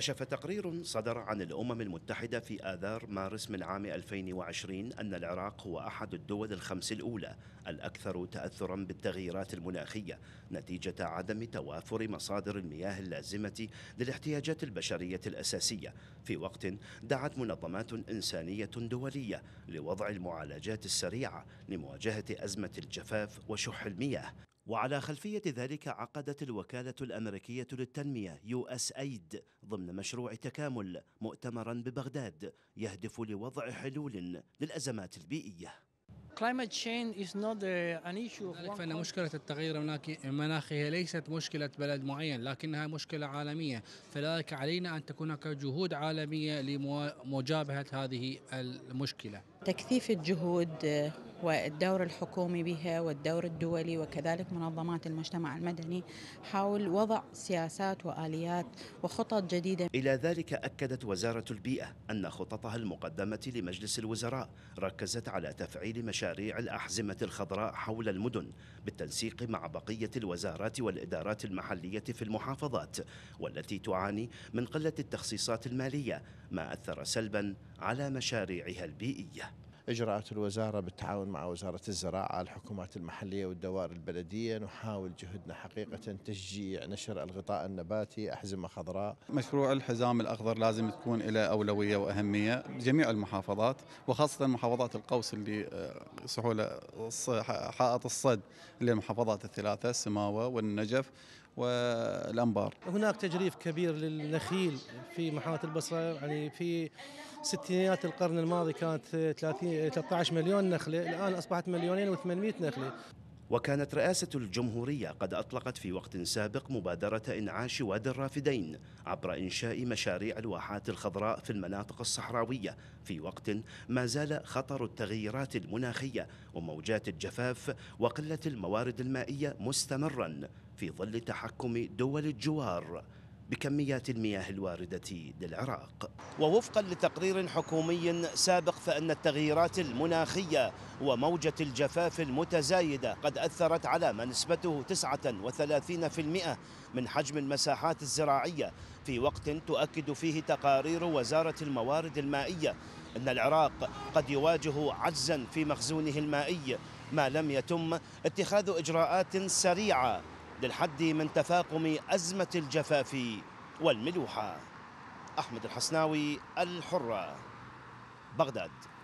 كشف تقرير صدر عن الأمم المتحدة في آذار مارس من عام 2020 أن العراق هو أحد الدول الخمس الأولى الأكثر تأثرا بالتغييرات المناخية نتيجة عدم توافر مصادر المياه اللازمة للاحتياجات البشرية الأساسية في وقت دعت منظمات إنسانية دولية لوضع المعالجات السريعة لمواجهة أزمة الجفاف وشح المياه وعلى خلفية ذلك عقدت الوكالة الأمريكية للتنمية يو اس ايد ضمن مشروع تكامل مؤتمرا ببغداد يهدف لوضع حلول للأزمات البيئية ذلك فإن مشكلة التغير المناخي هي ليست مشكلة بلد معين لكنها مشكلة عالمية فلذلك علينا أن تكون هناك جهود عالمية لمجابهة هذه المشكلة تكثيف الجهود آه، والدور الحكومي بها والدور الدولي وكذلك منظمات المجتمع المدني حول وضع سياسات واليات وخطط جديده. الى ذلك اكدت وزاره البيئه ان خططها المقدمه لمجلس الوزراء ركزت على تفعيل مشاريع الاحزمه الخضراء حول المدن بالتنسيق مع بقيه الوزارات والادارات المحليه في المحافظات والتي تعاني من قله التخصيصات الماليه ما اثر سلبا على مشاريعها البيئيه. إجراءات الوزارة بالتعاون مع وزارة الزراعة الحكومات المحلية والدوائر البلدية نحاول جهدنا حقيقة تشجيع نشر الغطاء النباتي أحزمة خضراء مشروع الحزام الأخضر لازم تكون له أولوية وأهمية بجميع المحافظات وخاصة محافظات القوس اللي آه، سحولة حائط الصد اللي المحافظات الثلاثة السماوة والنجف والانبار. هناك تجريف كبير للنخيل في محافظه البصره يعني في ستينيات القرن الماضي كانت 30 13 مليون نخله الان اصبحت مليونين و800 نخله. وكانت رئاسة الجمهورية قد أطلقت في وقت سابق مبادرة إنعاش وادي الرافدين عبر إنشاء مشاريع الواحات الخضراء في المناطق الصحراوية في وقت ما زال خطر التغيرات المناخية وموجات الجفاف وقلة الموارد المائية مستمرا في ظل تحكم دول الجوار بكميات المياه الوارده للعراق. ووفقا لتقرير حكومي سابق فان التغييرات المناخيه وموجه الجفاف المتزايده قد اثرت على ما نسبته 39% من حجم المساحات الزراعيه في وقت تؤكد فيه تقارير وزاره الموارد المائيه ان العراق قد يواجه عجزا في مخزونه المائي ما لم يتم اتخاذ اجراءات سريعه للحد من تفاقم أزمة الجفاف والملوحة أحمد الحسناوي الحرة بغداد